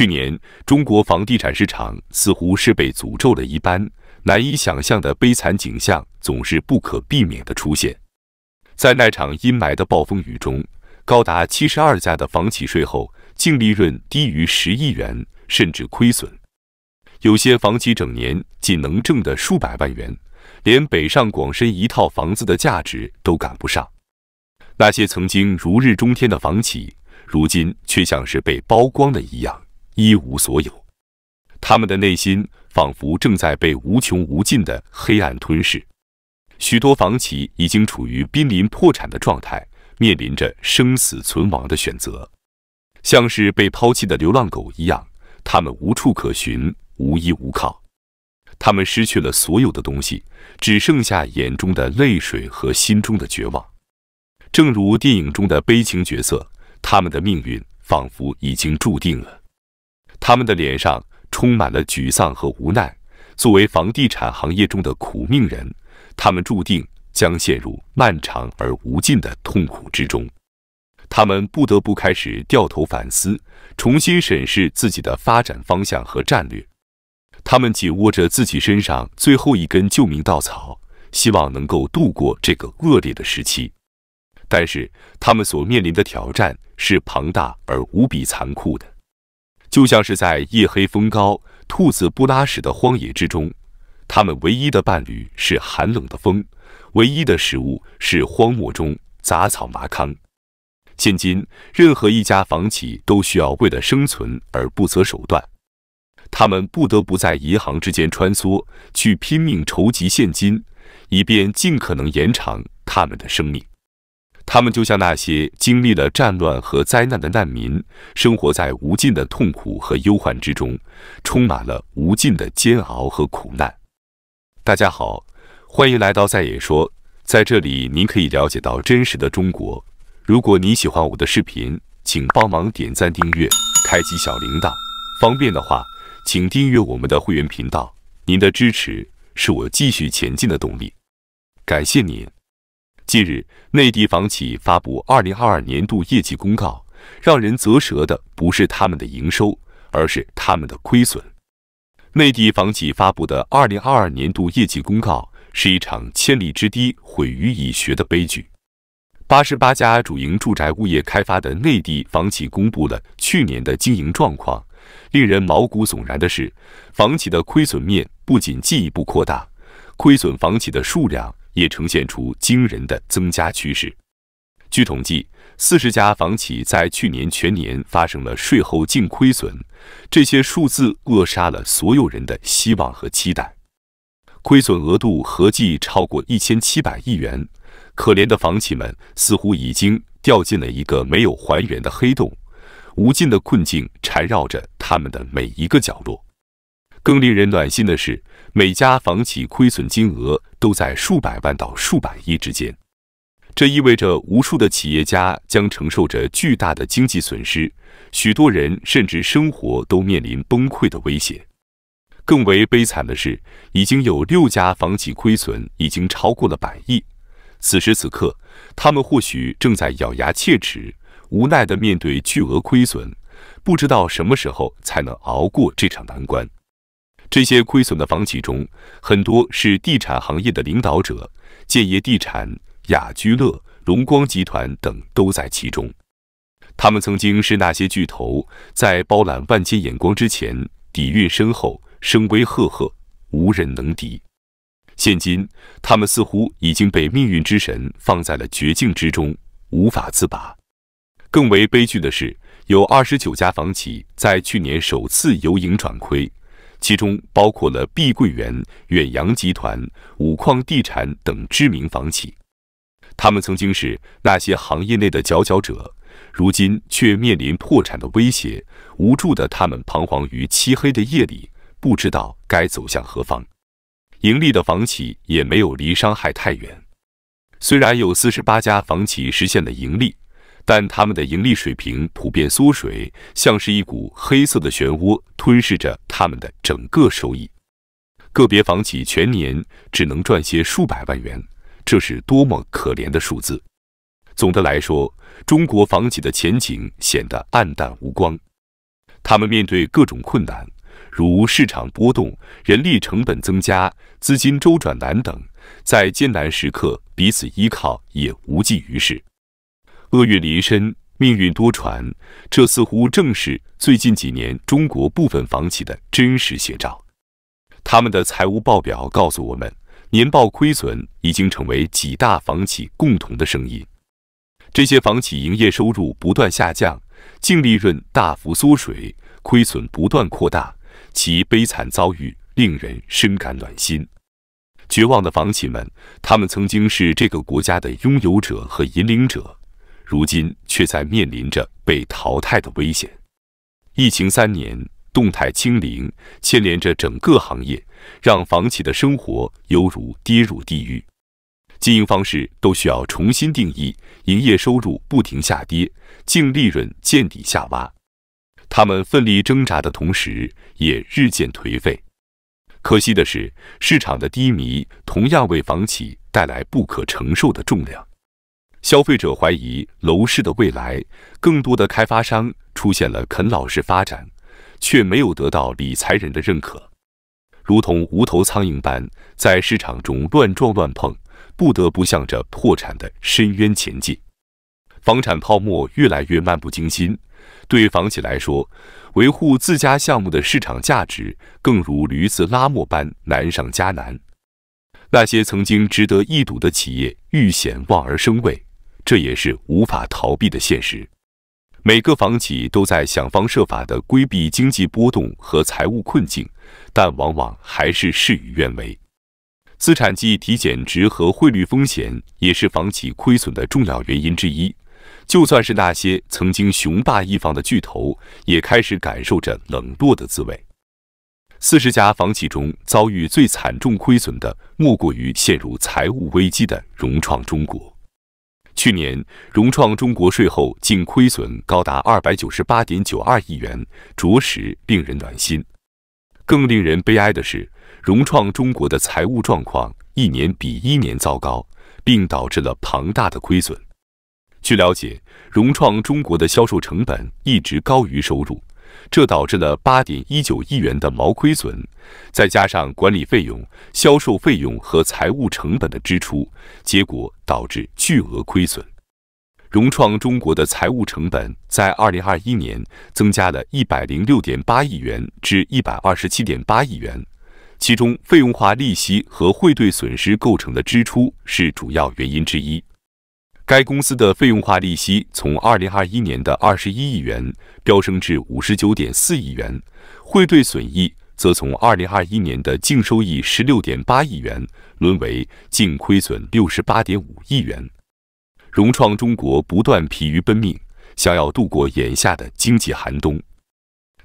去年，中国房地产市场似乎是被诅咒了一般，难以想象的悲惨景象总是不可避免的出现。在那场阴霾的暴风雨中，高达七十二家的房企税后净利润低于十亿元，甚至亏损。有些房企整年仅能挣的数百万元，连北上广深一套房子的价值都赶不上。那些曾经如日中天的房企，如今却像是被剥光了一样。一无所有，他们的内心仿佛正在被无穷无尽的黑暗吞噬。许多房企已经处于濒临破产的状态，面临着生死存亡的选择，像是被抛弃的流浪狗一样，他们无处可寻，无依无靠。他们失去了所有的东西，只剩下眼中的泪水和心中的绝望。正如电影中的悲情角色，他们的命运仿佛已经注定了。他们的脸上充满了沮丧和无奈。作为房地产行业中的苦命人，他们注定将陷入漫长而无尽的痛苦之中。他们不得不开始掉头反思，重新审视自己的发展方向和战略。他们紧握着自己身上最后一根救命稻草，希望能够度过这个恶劣的时期。但是，他们所面临的挑战是庞大而无比残酷的。就像是在夜黑风高、兔子不拉屎的荒野之中，他们唯一的伴侣是寒冷的风，唯一的食物是荒漠中杂草、麻糠。现今，任何一家房企都需要为了生存而不择手段，他们不得不在银行之间穿梭，去拼命筹集现金，以便尽可能延长他们的生命。他们就像那些经历了战乱和灾难的难民，生活在无尽的痛苦和忧患之中，充满了无尽的煎熬和苦难。大家好，欢迎来到在野说，在这里您可以了解到真实的中国。如果你喜欢我的视频，请帮忙点赞、订阅、开启小铃铛。方便的话，请订阅我们的会员频道。您的支持是我继续前进的动力，感谢您。近日，内地房企发布二零二二年度业绩公告，让人咋舌的不是他们的营收，而是他们的亏损。内地房企发布的二零二二年度业绩公告是一场千里之堤毁于蚁穴的悲剧。八十八家主营住宅物业开发的内地房企公布了去年的经营状况，令人毛骨悚然的是，房企的亏损面不仅进一步扩大，亏损房企的数量。也呈现出惊人的增加趋势。据统计，四十家房企在去年全年发生了税后净亏损，这些数字扼杀了所有人的希望和期待。亏损额度合计超过一千七百亿元，可怜的房企们似乎已经掉进了一个没有还原的黑洞，无尽的困境缠绕着他们的每一个角落。更令人暖心的是，每家房企亏损金额都在数百万到数百亿之间，这意味着无数的企业家将承受着巨大的经济损失，许多人甚至生活都面临崩溃的威胁。更为悲惨的是，已经有六家房企亏损已经超过了百亿，此时此刻，他们或许正在咬牙切齿，无奈地面对巨额亏损，不知道什么时候才能熬过这场难关。这些亏损的房企中，很多是地产行业的领导者，建业地产、雅居乐、荣光集团等都在其中。他们曾经是那些巨头，在包揽万千眼光之前，底蕴深厚，声威赫赫，无人能敌。现今，他们似乎已经被命运之神放在了绝境之中，无法自拔。更为悲剧的是，有二十九家房企在去年首次由盈转亏。其中包括了碧桂园、远洋集团、五矿地产等知名房企，他们曾经是那些行业内的佼佼者，如今却面临破产的威胁。无助的他们，彷徨于漆黑的夜里，不知道该走向何方。盈利的房企也没有离伤害太远，虽然有四十八家房企实现了盈利。但他们的盈利水平普遍缩水，像是一股黑色的漩涡吞噬着他们的整个收益。个别房企全年只能赚些数百万元，这是多么可怜的数字！总的来说，中国房企的前景显得黯淡无光。他们面对各种困难，如市场波动、人力成本增加、资金周转难等，在艰难时刻彼此依靠也无济于事。厄运临身，命运多舛，这似乎正是最近几年中国部分房企的真实写照。他们的财务报表告诉我们，年报亏损已经成为几大房企共同的声音。这些房企营业收入不断下降，净利润大幅缩水，亏损不断扩大，其悲惨遭遇令人深感暖心。绝望的房企们，他们曾经是这个国家的拥有者和引领者。如今却在面临着被淘汰的危险。疫情三年，动态清零牵连着整个行业，让房企的生活犹如跌入地狱。经营方式都需要重新定义，营业收入不停下跌，净利润见底下挖。他们奋力挣扎的同时，也日渐颓废。可惜的是，市场的低迷同样为房企带来不可承受的重量。消费者怀疑楼市的未来，更多的开发商出现了啃老式发展，却没有得到理财人的认可，如同无头苍蝇般在市场中乱撞乱碰，不得不向着破产的深渊前进。房产泡沫越来越漫不经心，对房企来说，维护自家项目的市场价值，更如驴子拉磨般难上加难。那些曾经值得一赌的企业，愈显望而生畏。这也是无法逃避的现实。每个房企都在想方设法地规避经济波动和财务困境，但往往还是事与愿违。资产计提减值和汇率风险也是房企亏损的重要原因之一。就算是那些曾经雄霸一方的巨头，也开始感受着冷落的滋味。四十家房企中，遭遇最惨重亏损的，莫过于陷入财务危机的融创中国。去年，融创中国税后净亏损高达二百九十八点九二亿元，着实令人暖心。更令人悲哀的是，融创中国的财务状况一年比一年糟糕，并导致了庞大的亏损。据了解，融创中国的销售成本一直高于收入。这导致了八点一九亿元的毛亏损，再加上管理费用、销售费用和财务成本的支出，结果导致巨额亏损。融创中国的财务成本在二零二一年增加了一百零六点八亿元至一百二十七点八亿元，其中费用化利息和汇兑损失构成的支出是主要原因之一。该公司的费用化利息从2021年的21亿元飙升至59.4亿元，汇兑损益则从2021年的净收益16.8亿元沦为净亏损68.5亿元。融创中国不断疲于奔命，想要度过眼下的经济寒冬，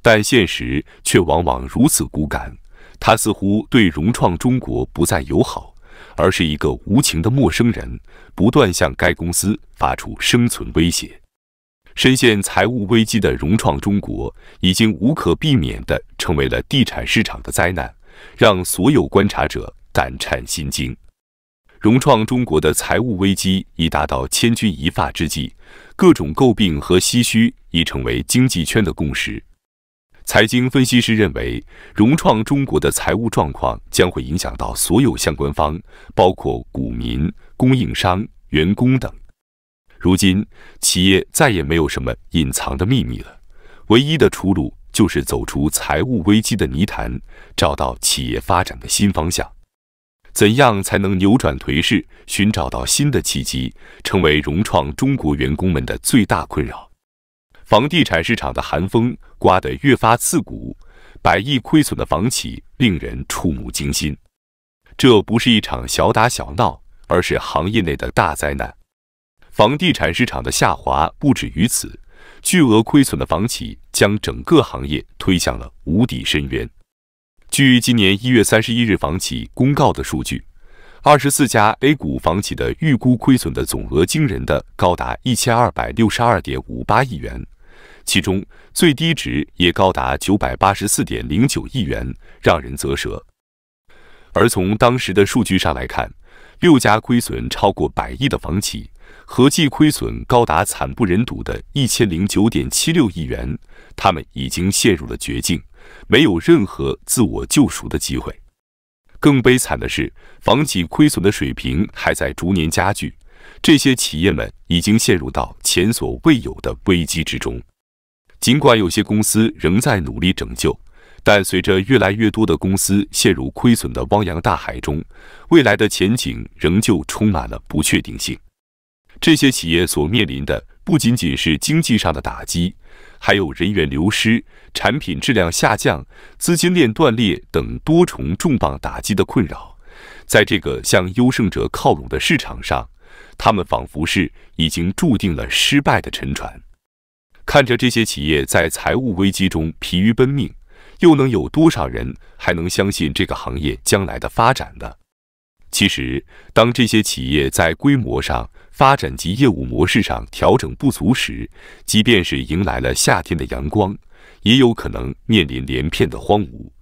但现实却往往如此骨感。它似乎对融创中国不再友好。而是一个无情的陌生人，不断向该公司发出生存威胁。深陷财务危机的融创中国，已经无可避免地成为了地产市场的灾难，让所有观察者胆颤心惊。融创中国的财务危机已达到千钧一发之际，各种诟病和唏嘘已成为经济圈的共识。财经分析师认为，融创中国的财务状况将会影响到所有相关方，包括股民、供应商、员工等。如今，企业再也没有什么隐藏的秘密了，唯一的出路就是走出财务危机的泥潭，找到企业发展的新方向。怎样才能扭转颓势，寻找到新的契机，成为融创中国员工们的最大困扰？房地产市场的寒风刮得越发刺骨，百亿亏损的房企令人触目惊心。这不是一场小打小闹，而是行业内的大灾难。房地产市场的下滑不止于此，巨额亏损的房企将整个行业推向了无底深渊。据今年一月三十一日房企公告的数据，二十四家 A 股房企的预估亏损的总额惊人的高达一千二百六十二点五八亿元。其中最低值也高达九百八十四点零九亿元，让人咋舌。而从当时的数据上来看，六家亏损超过百亿的房企，合计亏损高达惨不忍睹的一千零九点七六亿元。他们已经陷入了绝境，没有任何自我救赎的机会。更悲惨的是，房企亏损的水平还在逐年加剧，这些企业们已经陷入到前所未有的危机之中。尽管有些公司仍在努力拯救，但随着越来越多的公司陷入亏损的汪洋大海中，未来的前景仍旧充满了不确定性。这些企业所面临的不仅仅是经济上的打击，还有人员流失、产品质量下降、资金链断裂等多重重磅打击的困扰。在这个向优胜者靠拢的市场上，他们仿佛是已经注定了失败的沉船。看着这些企业在财务危机中疲于奔命，又能有多少人还能相信这个行业将来的发展呢？其实，当这些企业在规模上发展及业务模式上调整不足时，即便是迎来了夏天的阳光，也有可能面临连片的荒芜。